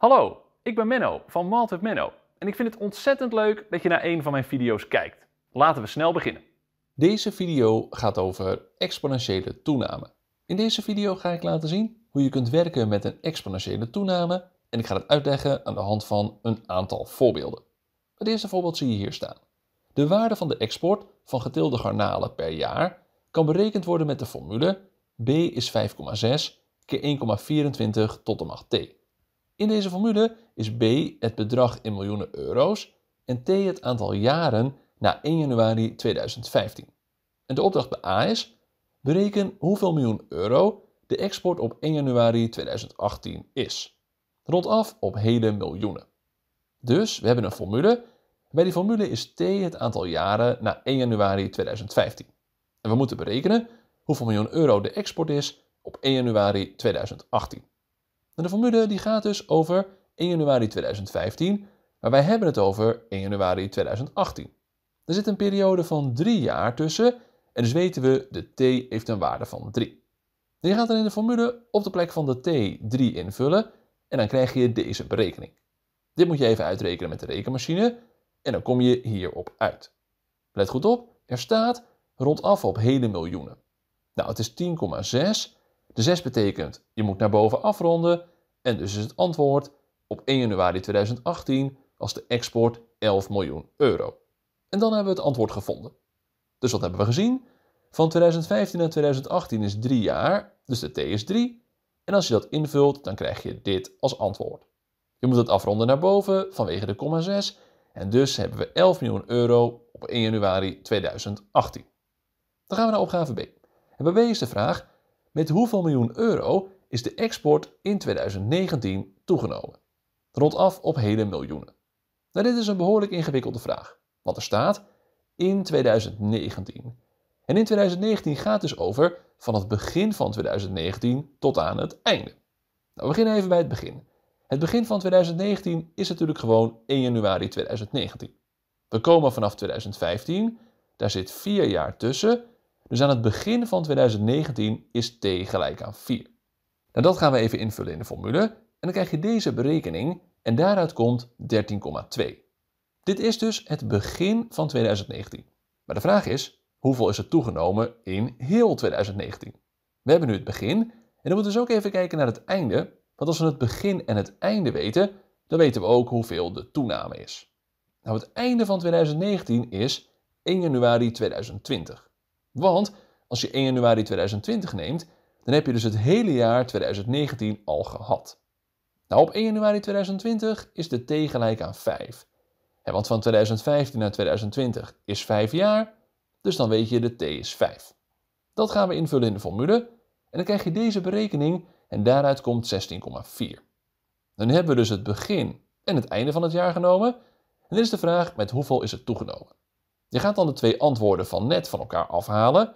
Hallo, ik ben Menno van Malt with Menno en ik vind het ontzettend leuk dat je naar een van mijn video's kijkt. Laten we snel beginnen. Deze video gaat over exponentiële toename. In deze video ga ik laten zien hoe je kunt werken met een exponentiële toename en ik ga het uitleggen aan de hand van een aantal voorbeelden. Het eerste voorbeeld zie je hier staan. De waarde van de export van getilde garnalen per jaar kan berekend worden met de formule b is 5,6 keer 1,24 tot de macht t. In deze formule is B het bedrag in miljoenen euro's en T het aantal jaren na 1 januari 2015. En de opdracht bij A is: bereken hoeveel miljoen euro de export op 1 januari 2018 is. Rond af op hele miljoenen. Dus we hebben een formule. Bij die formule is T het aantal jaren na 1 januari 2015. En we moeten berekenen hoeveel miljoen euro de export is op 1 januari 2018 de formule die gaat dus over 1 januari 2015, maar wij hebben het over 1 januari 2018. Er zit een periode van 3 jaar tussen en dus weten we de t heeft een waarde van 3. je gaat dan in de formule op de plek van de t 3 invullen en dan krijg je deze berekening. Dit moet je even uitrekenen met de rekenmachine en dan kom je hierop uit. Let goed op, er staat rond af op hele miljoenen. Nou, het is 10,6. De 6 betekent je moet naar boven afronden en dus is het antwoord op 1 januari 2018 was de export 11 miljoen euro. En dan hebben we het antwoord gevonden. Dus wat hebben we gezien? Van 2015 naar 2018 is 3 jaar, dus de T is 3. En als je dat invult, dan krijg je dit als antwoord. Je moet het afronden naar boven vanwege de komma 6. En dus hebben we 11 miljoen euro op 1 januari 2018. Dan gaan we naar opgave B. En bij B is de vraag: met hoeveel miljoen euro is de export in 2019 toegenomen. Rondaf op hele miljoenen. Nou, dit is een behoorlijk ingewikkelde vraag, want er staat in 2019. En in 2019 gaat dus over van het begin van 2019 tot aan het einde. Nou, we beginnen even bij het begin. Het begin van 2019 is natuurlijk gewoon 1 januari 2019. We komen vanaf 2015, daar zit 4 jaar tussen. Dus aan het begin van 2019 is t gelijk aan 4. Nou, dat gaan we even invullen in de formule. En dan krijg je deze berekening en daaruit komt 13,2. Dit is dus het begin van 2019. Maar de vraag is, hoeveel is het toegenomen in heel 2019? We hebben nu het begin en dan moeten we dus ook even kijken naar het einde. Want als we het begin en het einde weten, dan weten we ook hoeveel de toename is. Nou, het einde van 2019 is 1 januari 2020. Want als je 1 januari 2020 neemt, dan heb je dus het hele jaar 2019 al gehad. Nou, op 1 januari 2020 is de t gelijk aan 5. want van 2015 naar 2020 is 5 jaar, dus dan weet je de t is 5. Dat gaan we invullen in de formule en dan krijg je deze berekening en daaruit komt 16,4. Dan hebben we dus het begin en het einde van het jaar genomen. En dit is de vraag met hoeveel is het toegenomen. Je gaat dan de twee antwoorden van net van elkaar afhalen.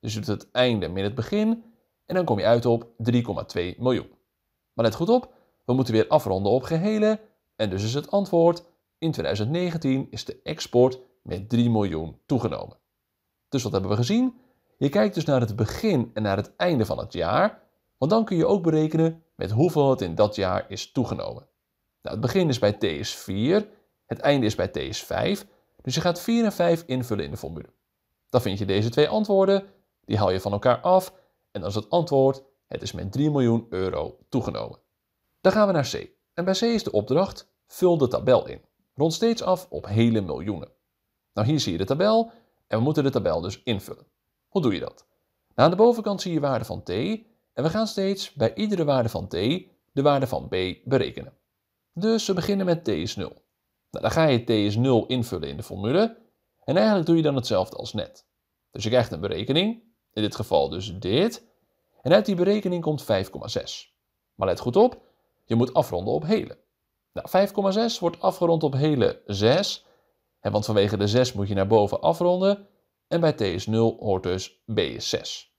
Dus je doet het einde min het begin en dan kom je uit op 3,2 miljoen. Maar let goed op, we moeten weer afronden op gehele. En dus is het antwoord: in 2019 is de export met 3 miljoen toegenomen. Dus wat hebben we gezien? Je kijkt dus naar het begin en naar het einde van het jaar, want dan kun je ook berekenen met hoeveel het in dat jaar is toegenomen. Nou, het begin is bij T 4, het einde is bij T 5, dus je gaat 4 en 5 invullen in de formule. Dan vind je deze twee antwoorden, die haal je van elkaar af en als het antwoord, het is met 3 miljoen euro toegenomen. Dan gaan we naar C. En bij C is de opdracht, vul de tabel in. Rond steeds af op hele miljoenen. Nou hier zie je de tabel en we moeten de tabel dus invullen. Hoe doe je dat? Nou, aan de bovenkant zie je waarde van t en we gaan steeds bij iedere waarde van t de waarde van b berekenen. Dus we beginnen met t is 0. Nou, dan ga je t is 0 invullen in de formule en eigenlijk doe je dan hetzelfde als net. Dus je krijgt een berekening, in dit geval dus dit, en uit die berekening komt 5,6. Maar let goed op, je moet afronden op hele. Nou, 5,6 wordt afgerond op hele 6. En want vanwege de 6 moet je naar boven afronden. En bij t is 0 hoort dus b is 6.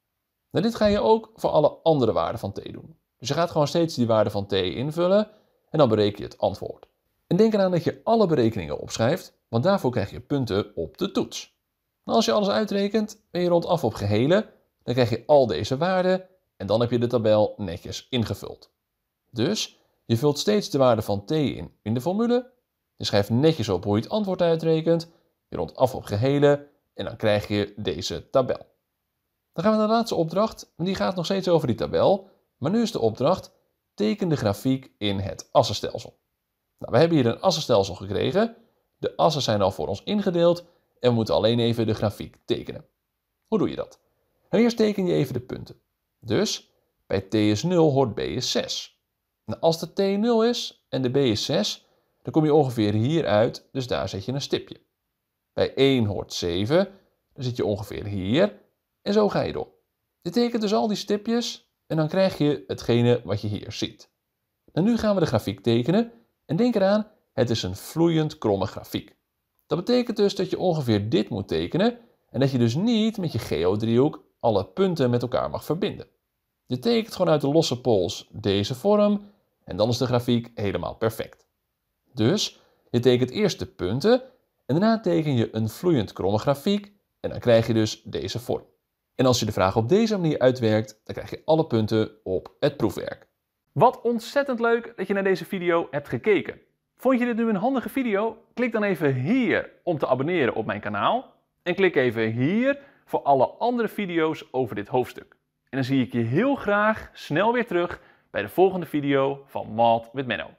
Nou, dit ga je ook voor alle andere waarden van t doen. Dus je gaat gewoon steeds die waarde van t invullen en dan bereken je het antwoord. En denk eraan dat je alle berekeningen opschrijft, want daarvoor krijg je punten op de toets. Nou, als je alles uitrekent, ben je rondaf op gehele, dan krijg je al deze waarden en dan heb je de tabel netjes ingevuld. Dus je vult steeds de waarde van t in in de formule. Je schrijft netjes op hoe je het antwoord uitrekent. Je rondt af op gehele en dan krijg je deze tabel. Dan gaan we naar de laatste opdracht. en Die gaat nog steeds over die tabel. Maar nu is de opdracht teken de grafiek in het assenstelsel. Nou, we hebben hier een assenstelsel gekregen. De assen zijn al voor ons ingedeeld en we moeten alleen even de grafiek tekenen. Hoe doe je dat? Nou, eerst teken je even de punten. Dus bij t is 0 hoort b is 6. Nou, als de t 0 is en de b is 6, dan kom je ongeveer hier uit, dus daar zet je een stipje. Bij 1 hoort 7, dan zit je ongeveer hier en zo ga je door. Je tekent dus al die stipjes en dan krijg je hetgene wat je hier ziet. En nou, nu gaan we de grafiek tekenen en denk eraan, het is een vloeiend kromme grafiek. Dat betekent dus dat je ongeveer dit moet tekenen en dat je dus niet met je geodriehoek alle punten met elkaar mag verbinden. Je tekent gewoon uit de losse pols deze vorm en dan is de grafiek helemaal perfect. Dus je tekent eerst de punten en daarna teken je een vloeiend kromme grafiek en dan krijg je dus deze vorm. En als je de vraag op deze manier uitwerkt, dan krijg je alle punten op het proefwerk. Wat ontzettend leuk dat je naar deze video hebt gekeken. Vond je dit nu een handige video? Klik dan even hier om te abonneren op mijn kanaal. En klik even hier voor alle andere video's over dit hoofdstuk. En dan zie ik je heel graag snel weer terug bij de volgende video van Malt met Menno.